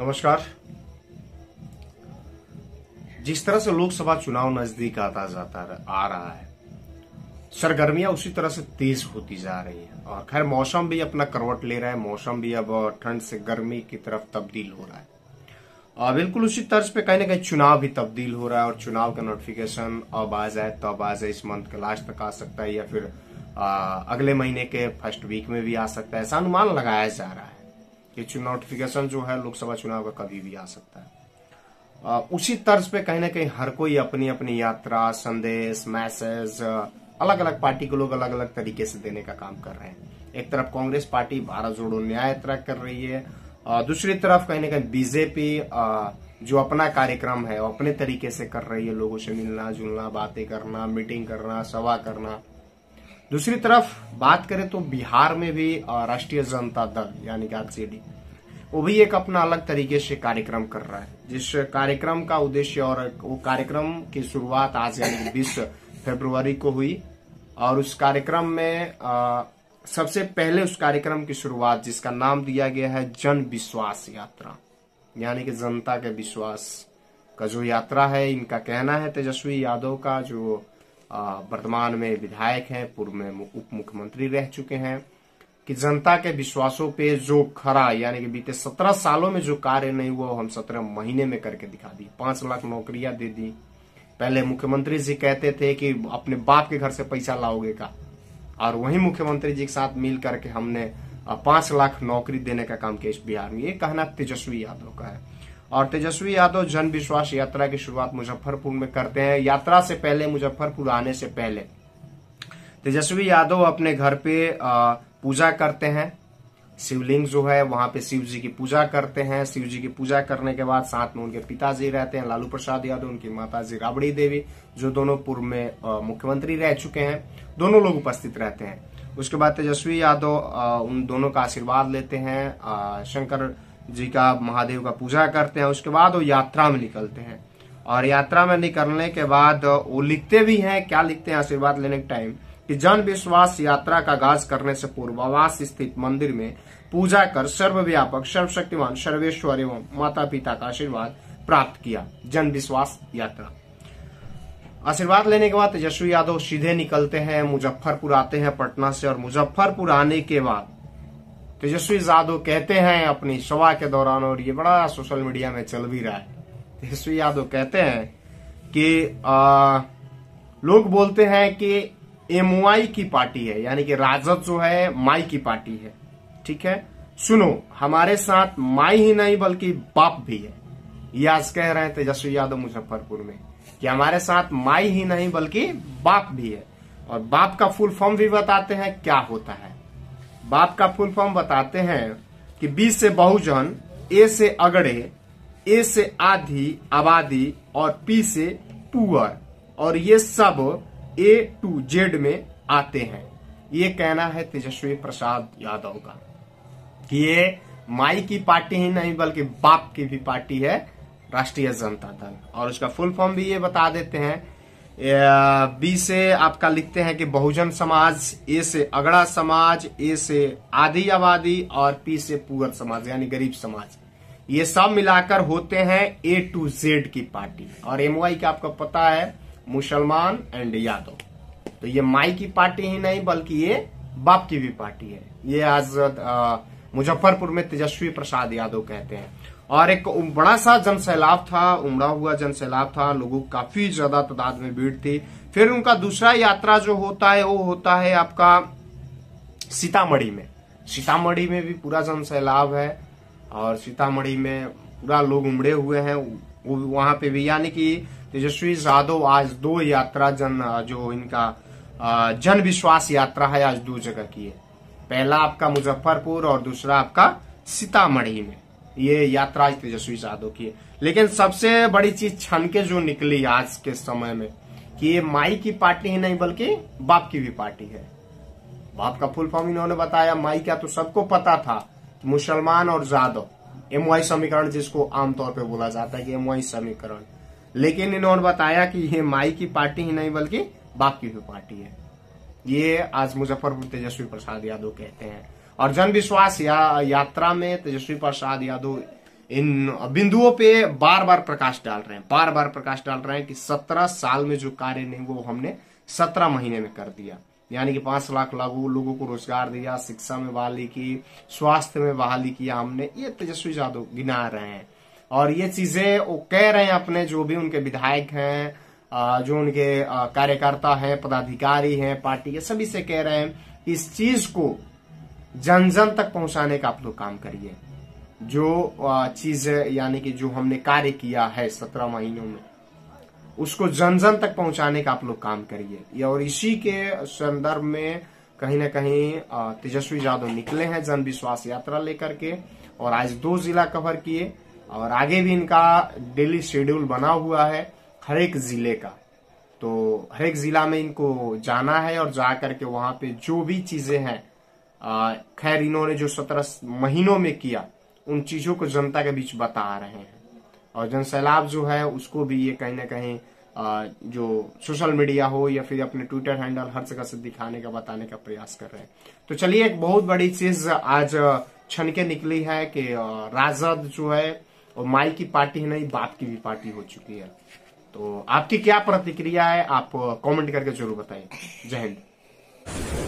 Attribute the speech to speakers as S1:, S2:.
S1: नमस्कार जिस तरह से लोकसभा चुनाव नजदीक आता जाता आ रहा है सरगर्मियां उसी तरह से तेज होती जा रही है और खैर मौसम भी अपना करवट ले रहा है मौसम भी अब ठंड से गर्मी की तरफ तब्दील हो रहा है और बिल्कुल उसी तर्ज पे कहीं ना कहीं चुनाव भी तब्दील हो रहा है और चुनाव का नोटिफिकेशन अब आ जाए तो तो आ जाए इस मंथ के लास्ट तक आ सकता है या फिर आ, अगले महीने के फर्स्ट वीक में भी आ सकता है ऐसा अनुमान लगाया जा रहा है ये नोटिफिकेशन जो है लोकसभा चुनाव का कभी भी आ सकता है उसी तर्ज पे कहीं ना कहीं हर कोई अपनी अपनी यात्रा संदेश मैसेज अलग अलग पार्टी के लोग अलग अलग तरीके से देने का काम कर रहे हैं एक तरफ कांग्रेस पार्टी भारत जोड़ो न्याय यात्रा कर रही है दूसरी तरफ कहीं ना कहीं बीजेपी जो अपना कार्यक्रम है अपने तरीके से कर रही है लोगों से मिलना जुलना बातें करना मीटिंग करना सभा करना दूसरी तरफ बात करें तो बिहार में भी राष्ट्रीय जनता दल यानी कि आरजेडी वो भी एक अपना अलग तरीके से कार्यक्रम कर रहा है जिस कार्यक्रम का उद्देश्य और वो कार्यक्रम की शुरुआत आज यानी बीस फरवरी को हुई और उस कार्यक्रम में आ, सबसे पहले उस कार्यक्रम की शुरुआत जिसका नाम दिया गया है जन विश्वास यात्रा यानी कि जनता के विश्वास का जो यात्रा है इनका कहना है तेजस्वी यादव का जो वर्तमान में विधायक हैं पूर्व में उप मुख्यमंत्री रह चुके हैं कि जनता के विश्वासों पे जो खरा यानी कि बीते सत्रह सालों में जो कार्य नहीं हुआ हम सत्रह महीने में करके दिखा दी पांच लाख नौकरियां दे दी पहले मुख्यमंत्री जी कहते थे कि अपने बाप के घर से पैसा लाओगे का और वही मुख्यमंत्री जी के साथ मिल करके हमने पांच लाख नौकरी देने का काम किया इस बिहार में ये कहना तेजस्वी यादव का है और तेजस्वी यादव जन विश्वास यात्रा की शुरुआत मुजफ्फरपुर में करते हैं यात्रा से पहले मुजफ्फरपुर आने से पहले तेजस्वी यादव अपने घर पे आ, पूजा करते हैं शिवलिंग जो है वहां पे शिव जी की पूजा करते हैं शिव जी की पूजा करने के बाद साथ में उनके पिताजी रहते हैं लालू प्रसाद यादव उनकी माताजी राबड़ी देवी जो दोनों पूर्व में मुख्यमंत्री रह चुके हैं दोनों लोग उपस्थित रहते हैं उसके बाद तेजस्वी यादव उन दोनों का आशीर्वाद लेते हैं शंकर जी का महादेव का पूजा करते हैं उसके बाद वो यात्रा में निकलते हैं और यात्रा में निकलने के बाद वो लिखते भी हैं क्या लिखते हैं आशीर्वाद लेने के टाइम कि जन विश्वास यात्रा का आगाज करने से पूर्वावास स्थित मंदिर में पूजा कर सर्वव्यापक सर्वशक्तिमान सर्वेश्वर एवं माता पिता का आशीर्वाद प्राप्त किया जन विश्वास यात्रा आशीर्वाद लेने के बाद तेजस्वी यादव सीधे निकलते हैं मुजफ्फरपुर आते हैं पटना से और मुजफ्फरपुर आने के बाद तेजस्वी तो यादव कहते हैं अपनी सभा के दौरान और ये बड़ा सोशल मीडिया में चल भी रहा है तेजस्वी तो यादव कहते हैं कि आ, लोग बोलते हैं कि एमवाई की पार्टी है यानी कि राजद जो है माई की पार्टी है ठीक है सुनो हमारे साथ माई ही नहीं बल्कि बाप भी है ये आज कह रहे हैं तेजस्वी यादव मुजफ्फरपुर में कि हमारे साथ माई ही नहीं बल्कि बाप भी है और बाप का फुल फॉर्म भी बताते हैं क्या होता है बाप का फुल फॉर्म बताते हैं कि बी से बहुजन ए से अगड़े ए से आधी आबादी और पी से पुअर और ये सब ए टू जेड में आते हैं ये कहना है तेजस्वी प्रसाद यादव का कि ये माई की पार्टी ही नहीं बल्कि बाप की भी पार्टी है राष्ट्रीय जनता दल और उसका फुल फॉर्म भी ये बता देते हैं बी से आपका लिखते हैं कि बहुजन समाज ए से अगड़ा समाज ए से आधी आबादी और पी से पुअर समाज यानी गरीब समाज ये सब मिलाकर होते हैं ए टू जेड की पार्टी और एमवाई का आपको पता है मुसलमान एंड यादव तो ये माई की पार्टी ही नहीं बल्कि ये बाप की भी पार्टी है ये आज मुजफ्फरपुर में तेजस्वी प्रसाद यादव कहते हैं और एक बड़ा सा जन सैलाब था उमड़ा हुआ जन सैलाब था लोगों काफी ज्यादा तादाद में भीड़ थी फिर उनका दूसरा यात्रा जो होता है वो होता है आपका सीतामढ़ी में सीतामढ़ी में भी पूरा जन सैलाब है और सीतामढ़ी में पूरा लोग उमड़े हुए हैं वहां पे भी यानी कि तेजस्वी यादव आज दो यात्रा जन जो इनका जन विश्वास यात्रा है आज दो जगह की है पहला आपका मुजफ्फरपुर और दूसरा आपका सीतामढ़ी में ये यात्रा आज तेजस्वी यादव की है लेकिन सबसे बड़ी चीज छन के जो निकली आज के समय में कि ये माई की पार्टी ही नहीं बल्कि बाप की भी पार्टी है बाप का फुल फॉर्म इन्होंने बताया माई का तो सबको पता था मुसलमान और यादव एम वाई समीकरण जिसको आमतौर पर बोला जाता है कि एम वाई समीकरण लेकिन इन्होंने बताया कि ये माई की पार्टी ही नहीं बल्कि बाप की भी पार्टी है ये आज मुजफ्फरपुर तेजस्वी प्रसाद यादव कहते हैं और जन विश्वास या, यात्रा में तेजस्वी प्रसाद यादव इन बिंदुओं पे बार बार प्रकाश डाल रहे हैं बार बार प्रकाश डाल रहे हैं कि सत्रह साल में जो कार्य नहीं वो हमने सत्रह महीने में कर दिया यानी कि पांच लाख लागू लोगों को रोजगार दिया शिक्षा में बहाली की स्वास्थ्य में बहाली किया हमने ये तेजस्वी यादव गिना रहे हैं और ये चीजें वो कह रहे हैं अपने जो भी उनके विधायक हैं जो उनके कार्यकर्ता हैं पदाधिकारी हैं पार्टी के सभी से कह रहे हैं इस चीज को जन जन तक पहुंचाने का आप लोग काम करिए जो चीज यानी कि जो हमने कार्य किया है सत्रह महीनों में उसको जन जन तक पहुंचाने का आप लोग काम करिए और इसी के संदर्भ में कहीं ना कहीं तेजस्वी यादव निकले हैं जन विश्वास यात्रा लेकर के और आज दो जिला कवर किए और आगे भी इनका डेली शेड्यूल बना हुआ है हर एक जिले का तो हर एक जिला में इनको जाना है और जा करके वहां पे जो भी चीजें हैं खैर इन्होंने जो सत्रह महीनों में किया उन चीजों को जनता के बीच बता रहे हैं और जन सैलाब जो है उसको भी ये कहीं ना कहीं जो सोशल मीडिया हो या फिर अपने ट्विटर हैंडल हर जगह से दिखाने का बताने का प्रयास कर रहे हैं तो चलिए एक बहुत बड़ी चीज आज छन के निकली है कि राजद जो है और माई की पार्टी है नहीं बाप की भी पार्टी हो चुकी है तो आपकी क्या प्रतिक्रिया है आप कमेंट करके जरूर बताइए जय हिंद